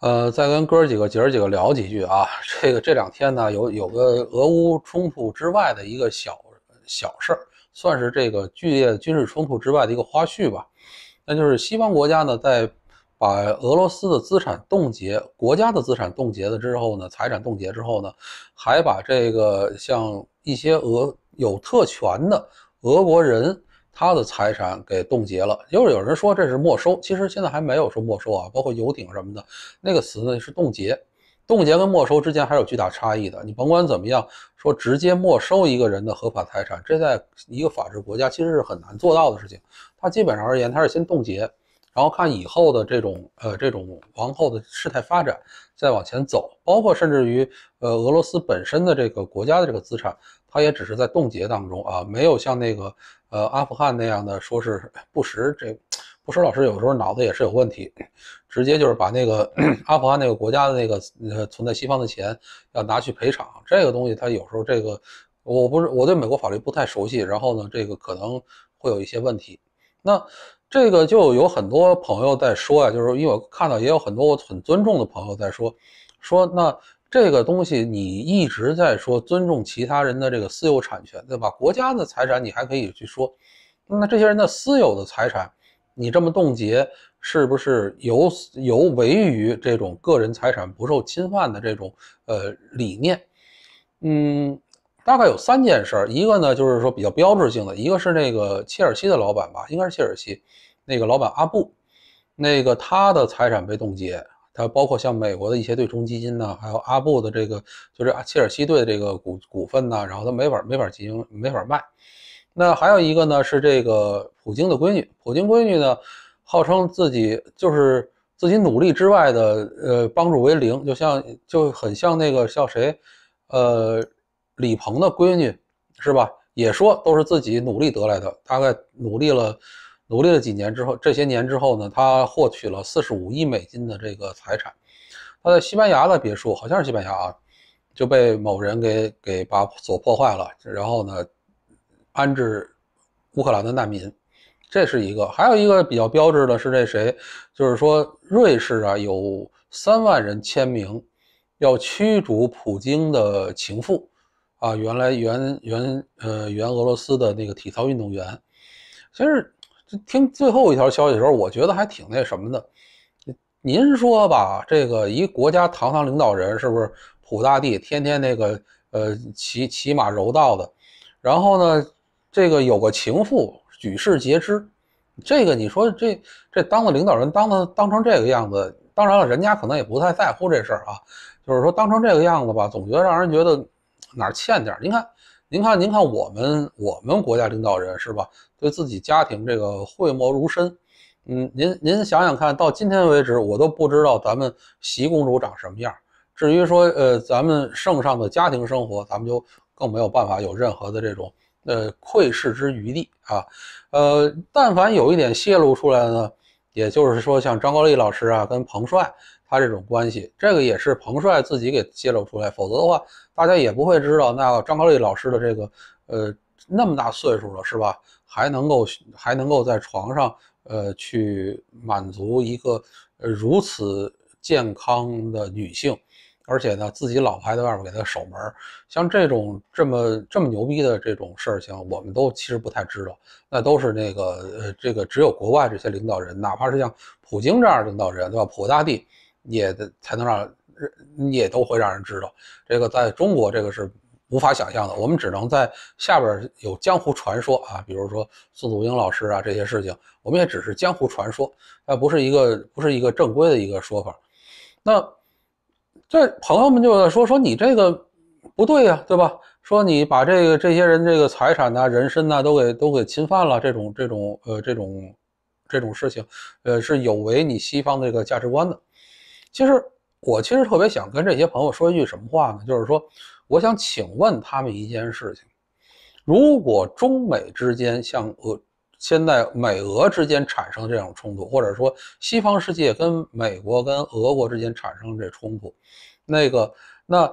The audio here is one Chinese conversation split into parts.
呃，再跟哥儿几个、姐儿几个聊几句啊。这个这两天呢，有有个俄乌冲突之外的一个小小事儿，算是这个剧烈军事冲突之外的一个花絮吧。那就是西方国家呢，在把俄罗斯的资产冻结、国家的资产冻结了之后呢，财产冻结之后呢，还把这个像一些俄有特权的俄国人。他的财产给冻结了，就是有人说这是没收，其实现在还没有说没收啊，包括游艇什么的，那个词呢是冻结，冻结跟没收之间还有巨大差异的。你甭管怎么样，说直接没收一个人的合法财产，这在一个法治国家其实是很难做到的事情。他基本上而言，他是先冻结。然后看以后的这种呃这种王后的事态发展，再往前走，包括甚至于呃俄罗斯本身的这个国家的这个资产，它也只是在冻结当中啊，没有像那个呃阿富汗那样的说是不实。这，不实老师有时候脑子也是有问题，直接就是把那个 阿富汗那个国家的那个呃存在西方的钱要拿去赔偿，这个东西它有时候这个我不是我对美国法律不太熟悉，然后呢这个可能会有一些问题，那。这个就有很多朋友在说啊，就是因为我看到也有很多我很尊重的朋友在说，说那这个东西你一直在说尊重其他人的这个私有产权，对吧？国家的财产你还可以去说，那这些人的私有的财产你这么冻结，是不是有有违于这种个人财产不受侵犯的这种呃理念？嗯。大概有三件事儿，一个呢就是说比较标志性的，一个是那个切尔西的老板吧，应该是切尔西那个老板阿布，那个他的财产被冻结，他包括像美国的一些对冲基金呢，还有阿布的这个就是切尔西队的这个股股份呐，然后他没法没法经营没法卖。那还有一个呢是这个普京的闺女，普京闺女呢号称自己就是自己努力之外的呃帮助为零，就像就很像那个叫谁，呃。李鹏的闺女，是吧？也说都是自己努力得来的。大概努力了，努力了几年之后，这些年之后呢，他获取了四十五亿美金的这个财产。他在西班牙的别墅，好像是西班牙啊，就被某人给给把所破坏了。然后呢，安置乌克兰的难民，这是一个。还有一个比较标志的是这谁，就是说瑞士啊，有三万人签名，要驱逐普京的情妇。啊，原来原原呃原俄罗斯的那个体操运动员，其实，听最后一条消息的时候，我觉得还挺那什么的。您说吧，这个一国家堂堂领导人是不是普大帝？天天那个呃骑骑马、柔道的，然后呢，这个有个情妇，举世皆知。这个你说这这当了领导人，当了当成这个样子，当然了，人家可能也不太在乎这事儿啊。就是说当成这个样子吧，总觉得让人觉得。哪欠点儿？您看，您看，您看，我们我们国家领导人是吧？对自己家庭这个讳莫如深。嗯，您您想想看到今天为止，我都不知道咱们习公主长什么样。至于说呃，咱们圣上的家庭生活，咱们就更没有办法有任何的这种呃窥视之余地啊。呃，但凡有一点泄露出来呢。也就是说，像张国立老师啊，跟彭帅他这种关系，这个也是彭帅自己给泄露出来，否则的话，大家也不会知道那张国立老师的这个呃那么大岁数了，是吧？还能够还能够在床上呃去满足一个呃如此健康的女性。而且呢，自己老还在外边给他守门儿，像这种这么这么牛逼的这种事情，我们都其实不太知道。那都是那个呃，这个只有国外这些领导人，哪怕是像普京这样的领导人，对吧？普大帝也才能让，也都会让人知道。这个在中国，这个是无法想象的。我们只能在下边有江湖传说啊，比如说宋祖英老师啊这些事情，我们也只是江湖传说，那不是一个不是一个正规的一个说法。那。这朋友们就说说你这个不对呀，对吧？说你把这个这些人这个财产呐、人身呐都给都给侵犯了，这种这种呃这种这种事情，呃是有违你西方的这个价值观的。其实我其实特别想跟这些朋友说一句什么话呢？就是说，我想请问他们一件事情：如果中美之间像俄。现在美俄之间产生这种冲突，或者说西方世界跟美国跟俄国之间产生这冲突，那个那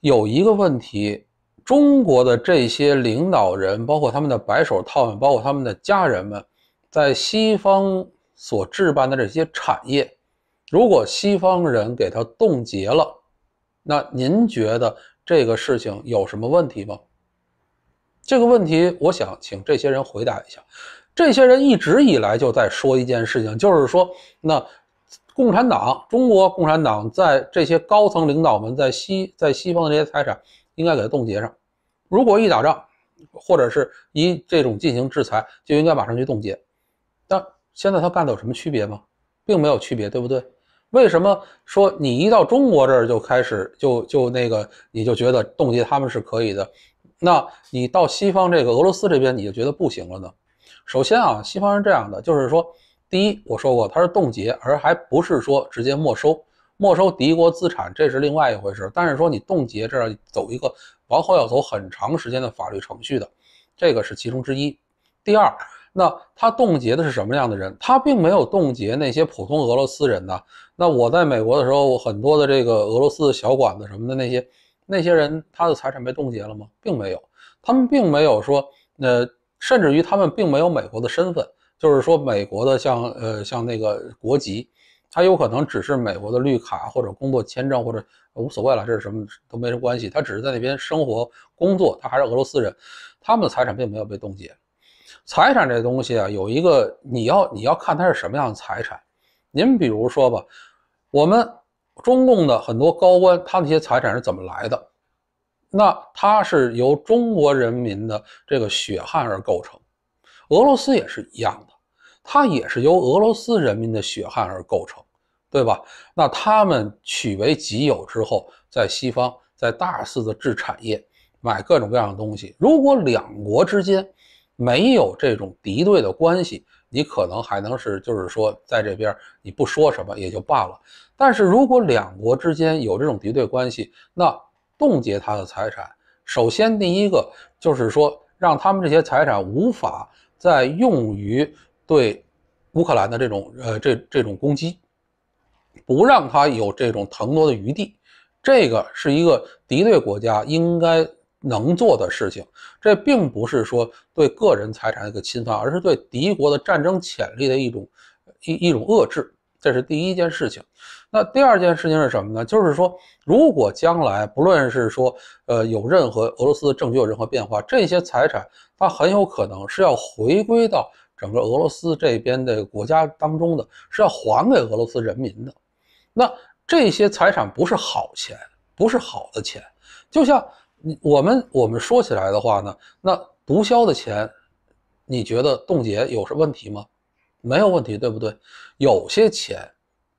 有一个问题，中国的这些领导人，包括他们的白手套们，包括他们的家人们，在西方所置办的这些产业，如果西方人给他冻结了，那您觉得这个事情有什么问题吗？这个问题，我想请这些人回答一下。这些人一直以来就在说一件事情，就是说，那共产党，中国共产党在这些高层领导们在西在西方的这些财产，应该给它冻结上。如果一打仗，或者是以这种进行制裁，就应该马上去冻结。但现在他干的有什么区别吗？并没有区别，对不对？为什么说你一到中国这儿就开始就就那个，你就觉得冻结他们是可以的？那你到西方这个俄罗斯这边，你就觉得不行了呢？首先啊，西方是这样的，就是说，第一，我说过它是冻结，而还不是说直接没收，没收敌国资产这是另外一回事。但是说你冻结，这走一个往后要走很长时间的法律程序的，这个是其中之一。第二，那他冻结的是什么样的人？他并没有冻结那些普通俄罗斯人呢。那我在美国的时候，我很多的这个俄罗斯小馆子什么的那些。那些人他的财产被冻结了吗？并没有，他们并没有说，呃，甚至于他们并没有美国的身份，就是说美国的像呃像那个国籍，他有可能只是美国的绿卡或者工作签证或者无所谓了，这是什么都没什么关系，他只是在那边生活工作，他还是俄罗斯人，他们的财产并没有被冻结。财产这东西啊，有一个你要你要看他是什么样的财产，您比如说吧，我们。中共的很多高官，他那些财产是怎么来的？那他是由中国人民的这个血汗而构成。俄罗斯也是一样的，它也是由俄罗斯人民的血汗而构成，对吧？那他们取为己有之后，在西方在大肆的制产业，买各种各样的东西。如果两国之间没有这种敌对的关系，你可能还能是，就是说在这边你不说什么也就罢了，但是如果两国之间有这种敌对关系，那冻结他的财产，首先第一个就是说让他们这些财产无法再用于对乌克兰的这种呃这这种攻击，不让他有这种腾挪的余地，这个是一个敌对国家应该。能做的事情，这并不是说对个人财产的一个侵犯，而是对敌国的战争潜力的一种一一种遏制。这是第一件事情。那第二件事情是什么呢？就是说，如果将来不论是说呃有任何俄罗斯的政局有任何变化，这些财产它很有可能是要回归到整个俄罗斯这边的国家当中的是要还给俄罗斯人民的。那这些财产不是好钱，不是好的钱，就像。我们我们说起来的话呢，那毒枭的钱，你觉得冻结有什问题吗？没有问题，对不对？有些钱，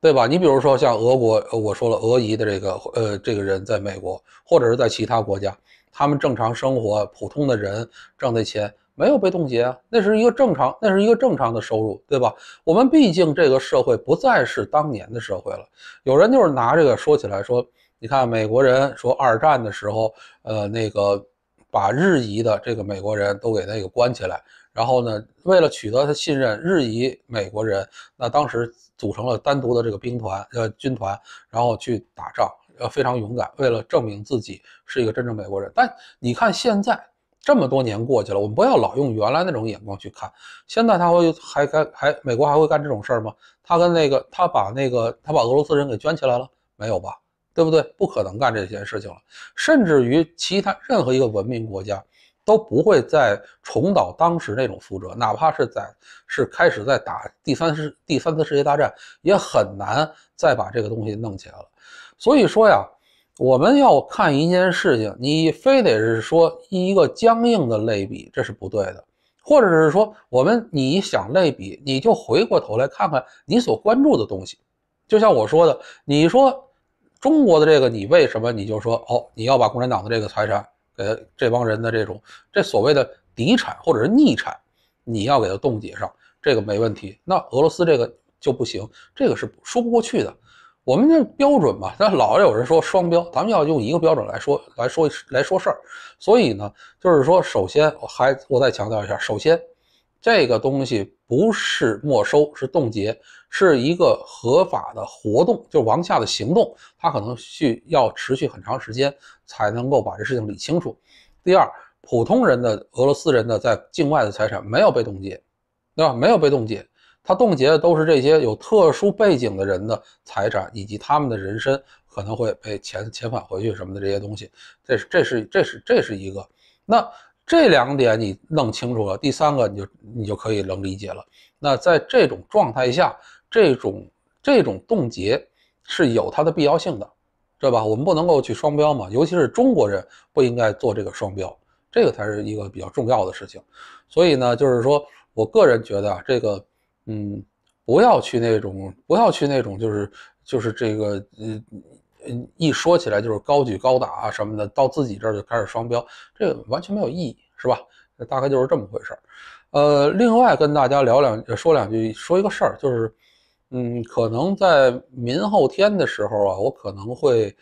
对吧？你比如说像俄国，我说了，俄裔的这个呃，这个人在美国或者是在其他国家，他们正常生活普通的人挣的钱没有被冻结啊，那是一个正常，那是一个正常的收入，对吧？我们毕竟这个社会不再是当年的社会了，有人就是拿这个说起来说。你看，美国人说二战的时候，呃，那个把日裔的这个美国人都给那个关起来，然后呢，为了取得他信任，日裔美国人那当时组成了单独的这个兵团，呃，军团，然后去打仗，呃，非常勇敢，为了证明自己是一个真正美国人。但你看，现在这么多年过去了，我们不要老用原来那种眼光去看，现在他会还干还美国还会干这种事儿吗？他跟那个他把那个他把俄罗斯人给圈起来了没有吧？对不对？不可能干这件事情了，甚至于其他任何一个文明国家都不会再重蹈当时那种覆辙，哪怕是在是开始在打第三次第三次世界大战，也很难再把这个东西弄起来了。所以说呀，我们要看一件事情，你非得是说一个僵硬的类比，这是不对的，或者是说我们你想类比，你就回过头来看看你所关注的东西，就像我说的，你说。中国的这个你为什么你就说哦你要把共产党的这个财产给这帮人的这种这所谓的遗产或者是逆产，你要给它冻结上，这个没问题。那俄罗斯这个就不行，这个是说不过去的。我们的标准嘛，但老有人说双标，咱们要用一个标准来说来说来说事儿。所以呢，就是说，首先我还我再强调一下，首先。这个东西不是没收，是冻结，是一个合法的活动，就是王下的行动。他可能需要持续很长时间才能够把这事情理清楚。第二，普通人的俄罗斯人的在境外的财产没有被冻结，对吧？没有被冻结，他冻结的都是这些有特殊背景的人的财产以及他们的人身可能会被遣遣返回去什么的这些东西。这是这是这是这是一个，那。这两点你弄清楚了，第三个你就你就可以能理解了。那在这种状态下，这种这种冻结是有它的必要性的，对吧？我们不能够去双标嘛，尤其是中国人不应该做这个双标，这个才是一个比较重要的事情。所以呢，就是说我个人觉得啊，这个，嗯，不要去那种，不要去那种，就是就是这个，呃。一说起来就是高举高打什么的，到自己这儿就开始双标，这个完全没有意义，是吧？大概就是这么回事儿。呃，另外跟大家聊两说两句，说一个事儿，就是，嗯，可能在明后天的时候啊，我可能会，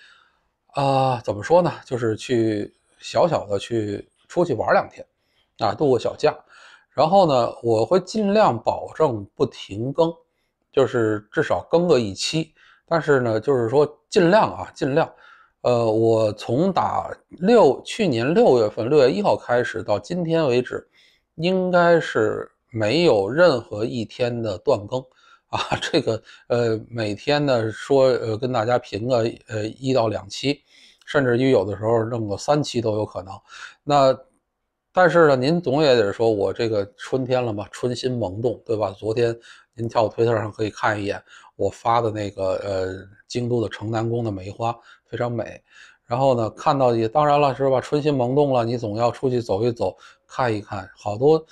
啊，怎么说呢？就是去小小的去出去玩两天，啊，度个小假。然后呢，我会尽量保证不停更，就是至少更个一期。但是呢，就是说尽量啊，尽量。呃，我从打六去年六月份六月一号开始到今天为止，应该是没有任何一天的断更啊。这个呃，每天呢说呃跟大家评个呃一到两期，甚至于有的时候弄个三期都有可能。那。但是呢，您总也得说，我这个春天了嘛，春心萌动，对吧？昨天您跳推特上可以看一眼，我发的那个呃，京都的城南宫的梅花非常美。然后呢，看到也当然了，是吧？春心萌动了，你总要出去走一走，看一看。好多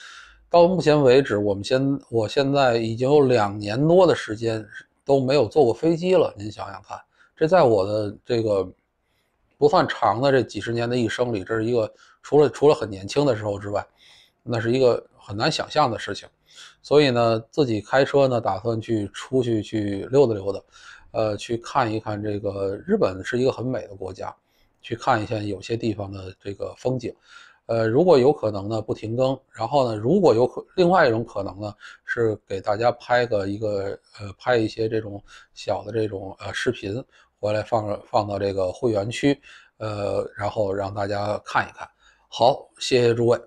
到目前为止，我们现我现在已经有两年多的时间都没有坐过飞机了。您想想看，这在我的这个不算长的这几十年的一生里，这是一个。除了除了很年轻的时候之外，那是一个很难想象的事情。所以呢，自己开车呢，打算去出去去溜达溜达，呃，去看一看这个日本是一个很美的国家，去看一下有些地方的这个风景。呃，如果有可能呢，不停更。然后呢，如果有可另外一种可能呢，是给大家拍个一个呃，拍一些这种小的这种呃视频，回来放放到这个会员区，呃，然后让大家看一看。好，谢谢诸位。